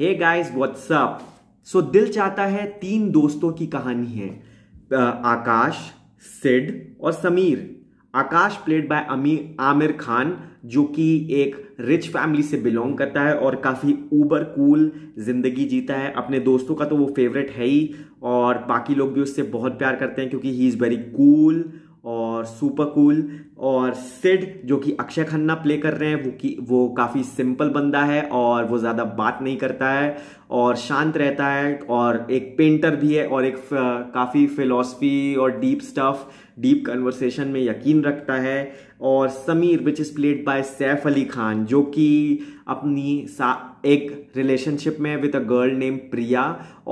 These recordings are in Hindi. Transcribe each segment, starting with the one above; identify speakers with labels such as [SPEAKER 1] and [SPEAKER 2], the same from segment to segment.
[SPEAKER 1] हे गाइस व्हाट्सअप सो दिल चाहता है तीन दोस्तों की कहानी है आकाश सिड और समीर आकाश प्लेड बाय आमिर खान जो कि एक रिच फैमिली से बिलोंग करता है और काफ़ी ऊबर कूल ज़िंदगी जीता है अपने दोस्तों का तो वो फेवरेट है ही और बाकी लोग भी उससे बहुत प्यार करते हैं क्योंकि ही इज़ वेरी कूल और सुपर कूल और सिड जो कि अक्षय खन्ना प्ले कर रहे हैं वो कि वो काफ़ी सिंपल बंदा है और वो ज़्यादा बात नहीं करता है और शांत रहता है और एक पेंटर भी है और एक काफ़ी फिलॉसफी और डीप स्टफ डीप कन्वर्सेशन में यकीन रखता है और Sameer which is played by Saif Ali Khan जो कि अपनी सा एक रिलेशनशिप में with a girl name Priya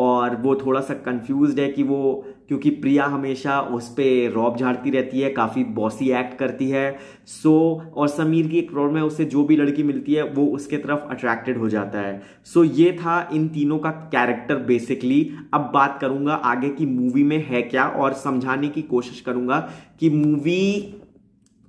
[SPEAKER 1] और वो थोड़ा सा कंफ्यूज्ड है कि वो क्योंकि प्रिया हमेशा उस पर रौब झाड़ती रहती है काफ़ी बॉसी एक्ट करती है सो और समीर की एक प्रॉब्लम है उससे जो भी लड़की मिलती है वो उसके तरफ अट्रैक्टेड हो जाता है सो ये था इन तीनों का कैरेक्टर बेसिकली अब बात करूँगा आगे की मूवी में है क्या और समझाने की कोशिश करूँगा कि मूवी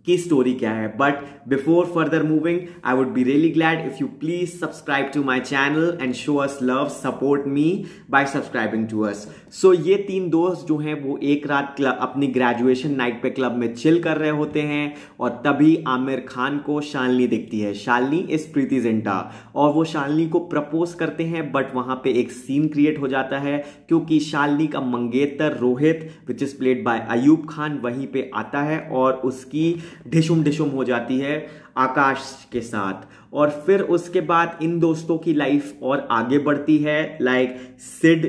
[SPEAKER 1] की स्टोरी क्या है but before further moving I would be really glad if you please subscribe to my channel and show us love support me by subscribing to us so ये तीन दोस्त जो हैं वो एक रात क्लब अपनी ग्रेजुएशन नाइट पे क्लब में चिल कर रहे होते हैं और तभी आमिर खान को शालनी दिखती है शालनी इज प्रीति जिंटा और वो शालनी को प्रपोज करते हैं बट वहाँ पे एक सीन क्रिएट हो जाता है क्योंकि शालनी का मंगेतर Rohit which is played by Ayub Khan वहीं पे आता है और उसकी ढिशुम ढिशुम हो जाती है आकाश के साथ और फिर उसके बाद इन दोस्तों की लाइफ और आगे बढ़ती है लाइक सिड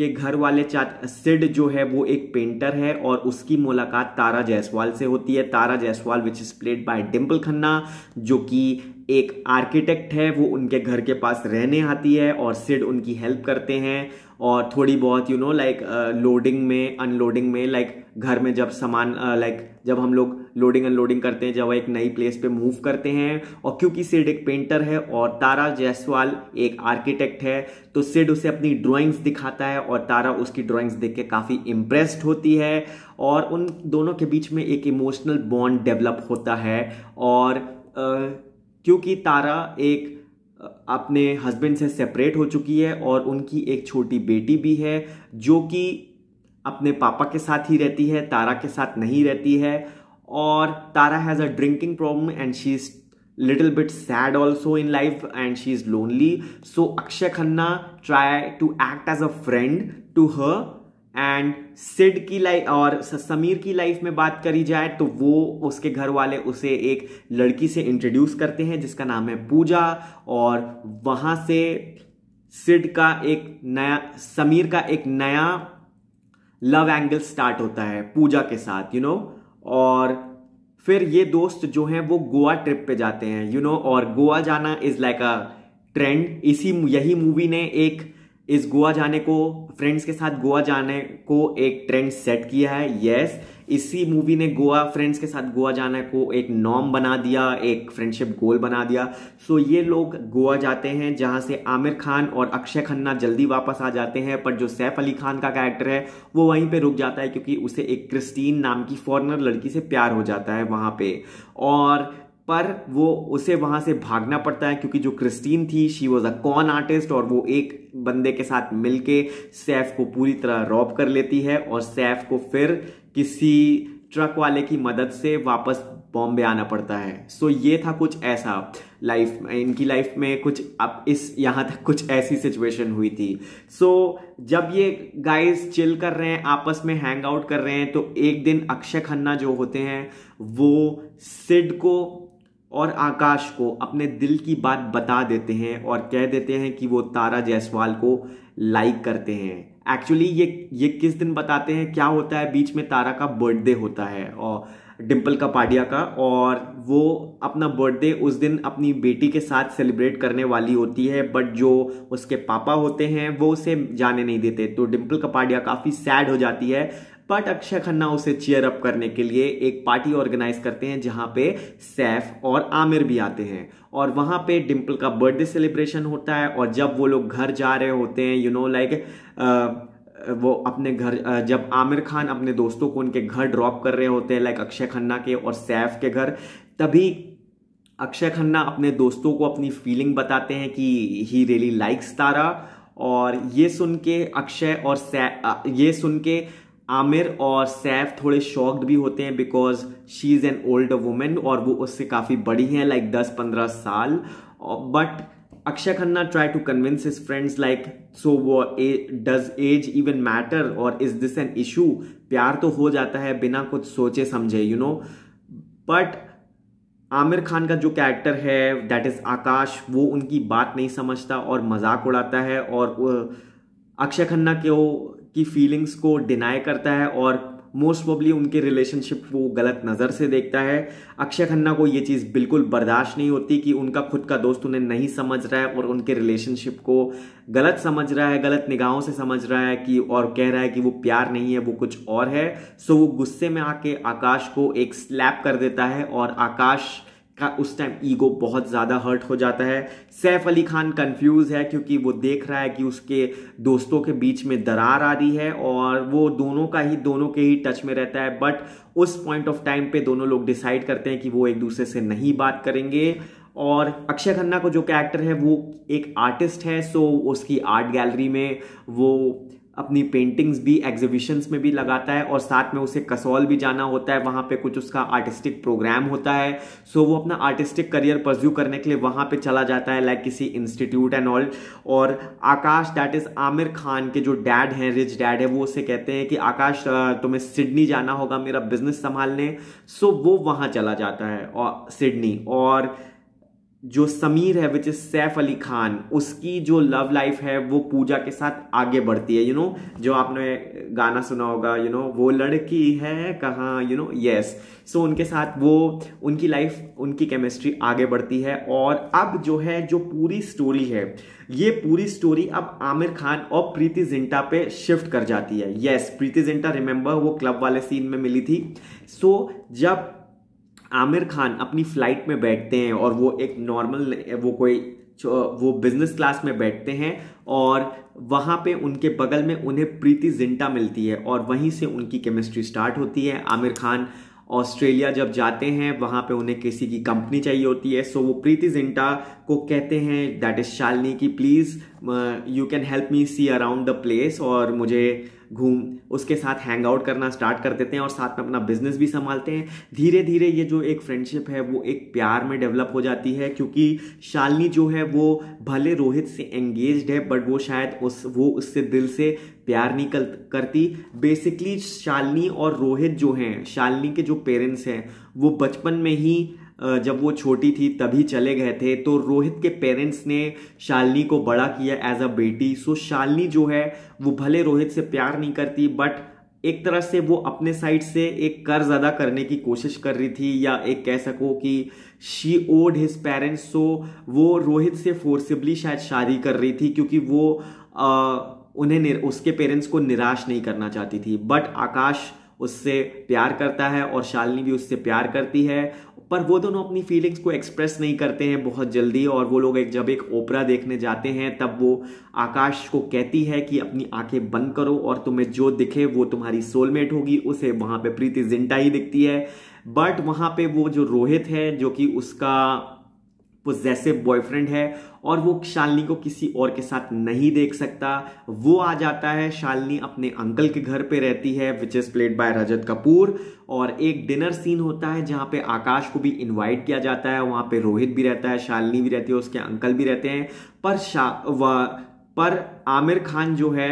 [SPEAKER 1] के घर वाले चाच सिड जो है वो एक पेंटर है और उसकी मुलाकात तारा जायसवाल से होती है Tara Jaiswal which is played by Dimple Khanna जो कि एक आर्किटेक्ट है वो उनके घर के पास रहने आती है और सिड उनकी हेल्प करते हैं और थोड़ी बहुत यू नो लाइक लोडिंग में अनलोडिंग में लाइक like, घर में जब सामान लाइक uh, like, जब हम लोग लोडिंग अनलोडिंग करते हैं जब वह एक नई प्लेस पे मूव करते हैं और क्योंकि सिड एक पेंटर है और तारा जायसवाल एक आर्किटेक्ट है तो सिड उसे अपनी ड्राइंग्स दिखाता है और तारा उसकी ड्राइंग्स देख के काफ़ी इम्प्रेस्ड होती है और उन दोनों के बीच में एक इमोशनल बॉन्ड डेवलप होता है और क्योंकि तारा एक अपने हस्बैंड से सेपरेट हो चुकी है और उनकी एक छोटी बेटी भी है जो कि अपने पापा के साथ ही रहती है तारा के साथ नहीं रहती है और Tara has a drinking problem and she is little bit sad also in life and she is lonely so Akshaye Khanna try to act as a friend to her and Sid की लाइफ और समीर की लाइफ में बात करी जाए तो वो उसके घर वाले उसे एक लड़की से इंट्रोड्यूस करते हैं जिसका नाम है पूजा और वहाँ से सिड का एक नया समीर का एक नया लव एंगल स्टार्ट होता है पूजा के साथ यू नो और फिर ये दोस्त जो हैं वो गोवा ट्रिप पे जाते हैं यू नो और गोवा जाना इज़ लाइक अ ट्रेंड इसी यही मूवी ने एक इस गोवा जाने को फ्रेंड्स के साथ गोवा जाने को एक ट्रेंड सेट किया है यस yes, इसी मूवी ने गोवा फ्रेंड्स के साथ गोवा जाने को एक नॉम बना दिया एक फ्रेंडशिप गोल बना दिया सो ये लोग गोवा जाते हैं जहाँ से आमिर खान और अक्षय खन्ना जल्दी वापस आ जाते हैं पर जो सैफ अली खान का कैरेक्टर है वो वहीं पर रुक जाता है क्योंकि उसे एक क्रिस्टीन नाम की फॉरनर लड़की से प्यार हो जाता है वहाँ पे और पर वो उसे वहाँ से भागना पड़ता है क्योंकि जो क्रिस्टीन थी she was a con artist और वो एक बंदे के साथ मिलके सैफ को पूरी तरह रॉब कर लेती है और सैफ को फिर किसी ट्रक वाले की मदद से वापस बॉम्बे आना पड़ता है सो so, ये था कुछ ऐसा लाइफ इनकी लाइफ में कुछ अब इस यहाँ तक कुछ ऐसी सिचुएशन हुई थी सो so, जब ये गाइस चिल कर रहे हैं आपस में हैंग आउट कर रहे हैं तो एक दिन अक्षय खन्ना जो होते हैं वो सिड को और आकाश को अपने दिल की बात बता देते हैं और कह देते हैं कि वो तारा जायसवाल को लाइक करते हैं एक्चुअली ये ये किस दिन बताते हैं क्या होता है बीच में तारा का बर्थडे होता है और डिम्पल कपाडिया का और वो अपना बर्थडे उस दिन अपनी बेटी के साथ सेलिब्रेट करने वाली होती है बट जो उसके पापा होते हैं वो उसे जाने नहीं देते तो डिम्पल कपाडिया काफ़ी सैड हो जाती है बट अक्षय खन्ना उसे चेयर अप करने के लिए एक पार्टी ऑर्गेनाइज करते हैं जहां पे सैफ और आमिर भी आते हैं और वहां पे डिम्पल का बर्थडे सेलिब्रेशन होता है और जब वो लोग घर जा रहे होते हैं यू नो लाइक वो अपने घर जब आमिर खान अपने दोस्तों को उनके घर ड्रॉप कर रहे होते हैं लाइक अक्षय खन्ना के और सैफ के घर तभी अक्षय खन्ना अपने दोस्तों को अपनी फीलिंग बताते हैं कि ही रियली लाइक्स तारा और ये सुन के अक्षय और सै ये सुन के आमिर और सैफ थोड़े शॉक्ड भी होते हैं because she is an old women और वो उससे काफ़ी बड़ी हैं लाइक दस पंद्रह साल but Akshaye Khanna try to convince his friends like so वो डज एज इवन मैटर और इज दिस एन इशू प्यार तो हो जाता है बिना कुछ सोचे समझे you know but Aamir Khan का जो कैरेक्टर है दैट इज़ आकाश वो उनकी बात नहीं समझता और मजाक उड़ाता है और अक्षय खन्ना के वो की फीलिंग्स को डिनाई करता है और मोस्ट प्रॉब्ली उनके रिलेशनशिप को गलत नज़र से देखता है अक्षय खन्ना को ये चीज़ बिल्कुल बर्दाश्त नहीं होती कि उनका खुद का दोस्त उन्हें नहीं समझ रहा है और उनके रिलेशनशिप को गलत समझ रहा है गलत निगाहों से समझ रहा है कि और कह रहा है कि वो प्यार नहीं है वो कुछ और है सो वो गुस्से में आके आकाश को एक स्लैप कर देता है और आकाश का उस टाइम ईगो बहुत ज़्यादा हर्ट हो जाता है सैफ अली खान कंफ्यूज है क्योंकि वो देख रहा है कि उसके दोस्तों के बीच में दरार आ रही है और वो दोनों का ही दोनों के ही टच में रहता है बट उस पॉइंट ऑफ टाइम पे दोनों लोग डिसाइड करते हैं कि वो एक दूसरे से नहीं बात करेंगे और अक्षय खन्ना को जो कैरेक्टर है वो एक आर्टिस्ट है सो उसकी आर्ट गैलरी में वो अपनी पेंटिंग्स भी एग्जीबिशंस में भी लगाता है और साथ में उसे कसौल भी जाना होता है वहाँ पे कुछ उसका आर्टिस्टिक प्रोग्राम होता है सो वो अपना आर्टिस्टिक करियर परज्यू करने के लिए वहाँ पे चला जाता है लाइक किसी इंस्टीट्यूट एंड ऑल और आकाश डैट इज़ आमिर खान के जो डैड हैं रिच डैड है वो उसे कहते हैं कि आकाश तुम्हें सिडनी जाना होगा मेरा बिजनेस संभालने सो वो वहाँ चला जाता है और सिडनी और जो समीर है विच इज सैफ अली खान उसकी जो लव लाइफ है वो पूजा के साथ आगे बढ़ती है यू you नो know, जो आपने गाना सुना होगा यू you नो know, वो लड़की है कहाँ यू नो यस सो उनके साथ वो उनकी लाइफ उनकी केमिस्ट्री आगे बढ़ती है और अब जो है जो पूरी स्टोरी है ये पूरी स्टोरी अब आमिर खान और प्रीति जिंटा पे शिफ्ट कर जाती है yes yes, Preity Zinta remember वो क्लब वाले सीन में मिली थी सो so, जब आमिर खान अपनी फ्लाइट में बैठते हैं और वो एक नॉर्मल वो कोई वो बिजनेस क्लास में बैठते हैं और वहाँ पे उनके बगल में उन्हें प्रीति जिंटा मिलती है और वहीं से उनकी केमिस्ट्री स्टार्ट होती है आमिर खान ऑस्ट्रेलिया जब जाते हैं वहाँ पे उन्हें किसी की कंपनी चाहिए होती है सो वो प्रीति जिंटा को कहते हैं दैट इज़ शालनी की please you can help me see around the place और मुझे घूम उसके साथ हैंग आउट करना स्टार्ट कर देते हैं और साथ में अपना बिजनेस भी संभालते हैं धीरे धीरे ये जो एक फ्रेंडशिप है वो एक प्यार में डेवलप हो जाती है क्योंकि शालिनी जो है वो भले रोहित से एंगेज है बट वो शायद उस वो उससे दिल से प्यार नहीं कर, करती बेसिकली शालिनी और रोहित जो हैं शालिनी के जो पेरेंट्स हैं वो बचपन में ही जब वो छोटी थी तभी चले गए थे तो रोहित के पेरेंट्स ने शालिनी को बड़ा किया एज अ बेटी सो शालिनी जो है वो भले रोहित से प्यार नहीं करती बट एक तरह से वो अपने साइड से एक कर्ज अदा करने की कोशिश कर रही थी या एक कह सको कि she owed his parents so वो रोहित से फोर्सिबली शायद शादी कर रही थी क्योंकि वो आ, उन्हें उसके पेरेंट्स को निराश नहीं करना चाहती थी बट आकाश उससे प्यार करता है और शालिनी भी उससे प्यार करती है पर वो दोनों अपनी फीलिंग्स को एक्सप्रेस नहीं करते हैं बहुत जल्दी और वो लोग एक जब एक ओपरा देखने जाते हैं तब वो आकाश को कहती है कि अपनी आंखें बंद करो और तुम्हें जो दिखे वो तुम्हारी सोलमेट होगी उसे वहाँ पे प्रीति जिंटा ही दिखती है बट वहाँ पे वो जो रोहित है जो कि उसका पोजेसिव बॉयफ्रेंड है और वो शालिनी को किसी और के साथ नहीं देख सकता वो आ जाता है शालिनी अपने अंकल के घर पे रहती है which is played by Rajat Kapoor और एक डिनर सीन होता है जहाँ पे आकाश को भी इनवाइट किया जाता है वहाँ पे रोहित भी रहता है शालिनी भी रहती है उसके अंकल भी रहते हैं पर शा पर आमिर खान जो है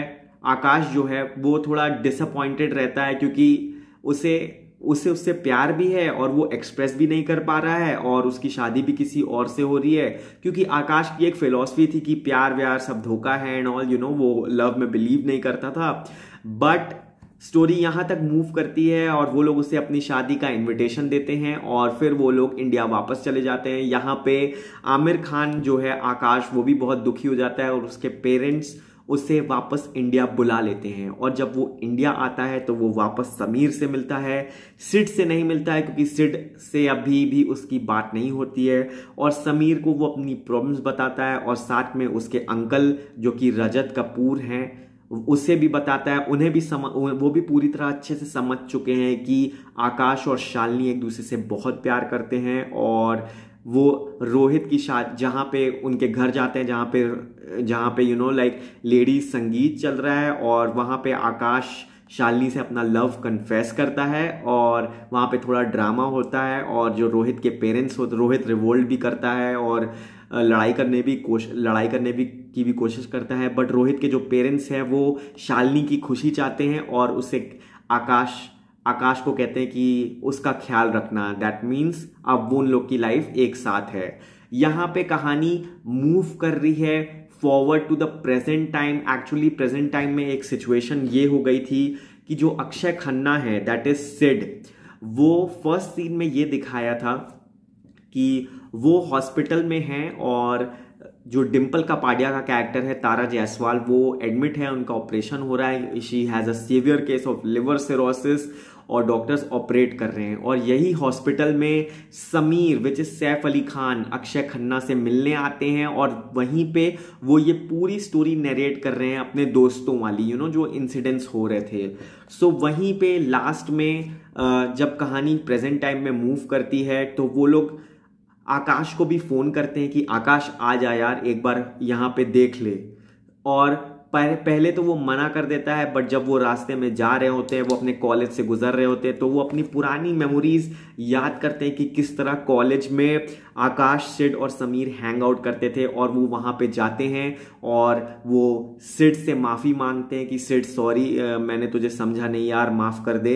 [SPEAKER 1] आकाश जो है वो थोड़ा डिसअपॉइंटेड रहता है क्योंकि उसे उससे उससे प्यार भी है और वो एक्सप्रेस भी नहीं कर पा रहा है और उसकी शादी भी किसी और से हो रही है क्योंकि आकाश की एक फिलोसफी थी कि प्यार व्यार सब धोखा है एंड ऑल यू नो वो लव में बिलीव नहीं करता था बट स्टोरी यहाँ तक मूव करती है और वो लोग उसे अपनी शादी का इनविटेशन देते हैं और फिर वो लोग इंडिया वापस चले जाते हैं यहाँ पे आमिर खान जो है आकाश वो भी बहुत दुखी हो जाता है और उसके पेरेंट्स उसे वापस इंडिया बुला लेते हैं और जब वो इंडिया आता है तो वो वापस समीर से मिलता है सिड से नहीं मिलता है क्योंकि सिड से अभी भी उसकी बात नहीं होती है और समीर को वो अपनी प्रॉब्लम्स बताता है और साथ में उसके अंकल जो कि रजत कपूर हैं उसे भी बताता है उन्हें भी सम वो भी पूरी तरह अच्छे से समझ चुके हैं कि आकाश और शालिनी एक दूसरे से बहुत प्यार करते हैं और वो रोहित की शादी जहाँ पे उनके घर जाते हैं जहाँ पे जहाँ पे यू नो लाइक लेडी संगीत चल रहा है और वहाँ पे आकाश शालिनी से अपना लव कन्फेस करता है और वहाँ पे थोड़ा ड्रामा होता है और जो रोहित के पेरेंट्स होते रोहित रिवोल्ट भी करता है और लड़ाई करने भी कोश लड़ाई करने भी की भी कोशिश करता है बट रोहित के जो पेरेंट्स हैं वो शालिनी की खुशी चाहते हैं और उसे आकाश आकाश को कहते हैं कि उसका ख्याल रखना दैट मीन्स अब वो उन लोग की लाइफ एक साथ है यहाँ पे कहानी मूव कर रही है forward to the present time actually present time में एक सिचुएशन ये हो गई थी कि जो अक्षय खन्ना है दैट इज सिड वो फर्स्ट सीन में ये दिखाया था कि वो हॉस्पिटल में है और जो डिम्पल कपाडिया का कैरेक्टर है तारा जायसवाल वो एडमिट है उनका ऑपरेशन हो रहा है she has a severe case of liver cirrhosis और डॉक्टर्स ऑपरेट कर रहे हैं और यही हॉस्पिटल में समीर विच इज़ सैफ अली खान अक्षय खन्ना से मिलने आते हैं और वहीं पे वो ये पूरी स्टोरी नरेट कर रहे हैं अपने दोस्तों वाली यू you नो know, जो इंसिडेंट्स हो रहे थे सो so, वहीं पे लास्ट में जब कहानी प्रेजेंट टाइम में मूव करती है तो वो लोग आकाश को भी फ़ोन करते हैं कि आकाश आ जा यार एक बार यहाँ पे देख ले और पहले तो वो मना कर देता है बट जब वो रास्ते में जा रहे होते हैं वो अपने कॉलेज से गुजर रहे होते हैं तो वो अपनी पुरानी मेमोरीज याद करते हैं कि किस तरह कॉलेज में आकाश सिड और समीर हैंग आउट करते थे और वो वहाँ पे जाते हैं और वो सिड से माफ़ी मांगते हैं कि सिड सॉरी मैंने तुझे समझा नहीं यार माफ़ कर दे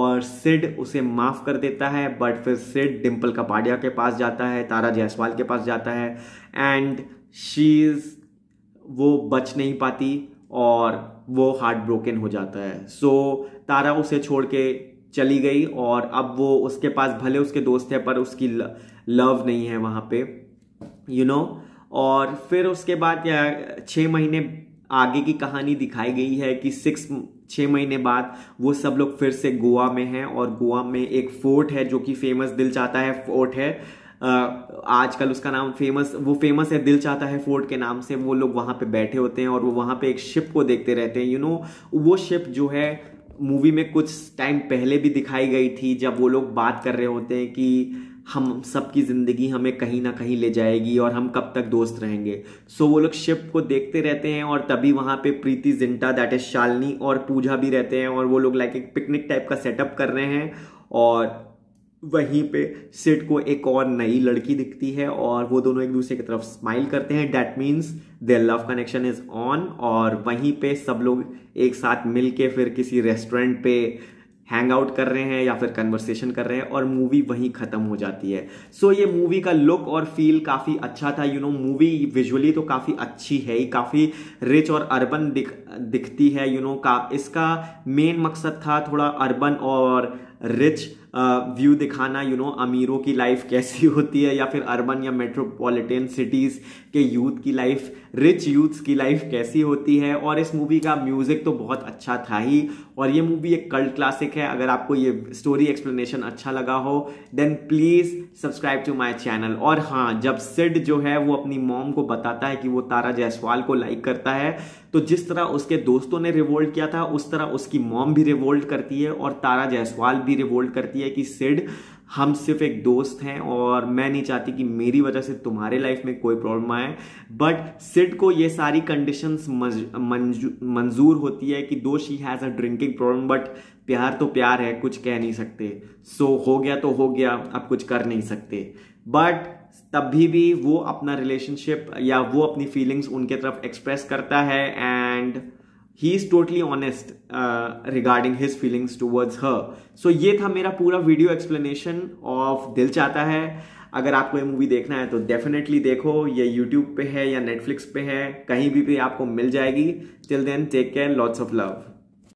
[SPEAKER 1] और सिड उसे माफ़ कर देता है बट फिर सिड डिम्पल कपाडिया के पास जाता है तारा जायसवाल के पास जाता है एंड शी इज़ वो बच नहीं पाती और वो हार्ट ब्रोकन हो जाता है सो so, तारा उसे छोड़ के चली गई और अब वो उसके पास भले उसके दोस्त है पर उसकी लव नहीं है वहाँ पे यू you नो know? और फिर उसके बाद या छः महीने आगे की कहानी दिखाई गई है कि सिक्स छः महीने बाद वो सब लोग फिर से गोवा में हैं और गोवा में एक फोर्ट है जो कि फेमस दिल चाहता है फोर्ट है आजकल उसका नाम फेमस वो फेमस है दिल चाहता है फोर्ट के नाम से वो लोग वहाँ पे बैठे होते हैं और वो वहाँ पे एक शिप को देखते रहते हैं यू you नो know, वो शिप जो है मूवी में कुछ टाइम पहले भी दिखाई गई थी जब वो लोग बात कर रहे होते हैं कि हम सबकी ज़िंदगी हमें कहीं ना कहीं ले जाएगी और हम कब तक दोस्त रहेंगे सो so, वो लोग शिप को देखते रहते हैं और तभी वहाँ पे प्रीति जिंटा दैट इज़ शालनी और पूजा भी रहते हैं और वो लोग लाइक एक पिकनिक टाइप का सेटअप कर रहे हैं और वहीं पे सिट को एक और नई लड़की दिखती है और वो दोनों एक दूसरे की तरफ स्माइल करते हैं that means their love connection is on और वहीं पे सब लोग एक साथ मिल के फिर किसी रेस्टोरेंट पे हैंग आउट कर रहे हैं या फिर कन्वर्सेशन कर रहे हैं और मूवी वहीं ख़त्म हो जाती है सो so, ये मूवी का लुक और फील काफ़ी अच्छा था यू नो मूवी विजुअली तो काफ़ी अच्छी है ही काफ़ी रिच और अर्बन दिख दिखती है यू you नो know, का इसका मेन मकसद था थोड़ा अर्बन और रिच व्यू दिखाना यू you नो know, अमीरों की लाइफ कैसी होती है या फिर अर्बन या मेट्रोपॉलिटन सिटीज़ के यूथ की लाइफ रिच यूथ्स की लाइफ कैसी होती है और इस मूवी का म्यूज़िक तो बहुत अच्छा था ही और ये मूवी एक कल्ट क्लासिक है अगर आपको ये स्टोरी एक्सप्लेनेशन अच्छा लगा हो then please subscribe to my channel और हाँ जब सिड जो है वो अपनी मॉम को बताता है कि वो तारा जायसवाल को लाइक करता है तो जिस तरह उसके दोस्तों ने रिवोल्ट किया था उस तरह उसकी मॉम भी रिवोल्ट करती है और तारा जायसवाल भी रिवोल्ट करती है है कि सिड हम सिर्फ एक दोस्त हैं और मैं नहीं चाहती कि मेरी वजह से तुम्हारे लाइफ में कोई प्रॉब्लम आए बट सिड को ये सारी कंडीशंस मंजूर होती है कि दो she has a drinking problem but प्यार तो प्यार है कुछ कह नहीं सकते सो so, हो गया तो हो गया अब कुछ कर नहीं सकते बट तब भी भी वो अपना रिलेशनशिप या वो अपनी फीलिंग्स उनके तरफ एक्सप्रेस करता है and he is totally honest regarding his feelings towards her so ये था मेरा पूरा वीडियो एक्सप्लेनेशन ऑफ दिल चाहता है अगर आपको ये मूवी देखना है तो डेफिनेटली देखो ये यूट्यूब पे है या नेटफ्लिक्स पे है कहीं भी पे आपको मिल जाएगी till then take care lots of love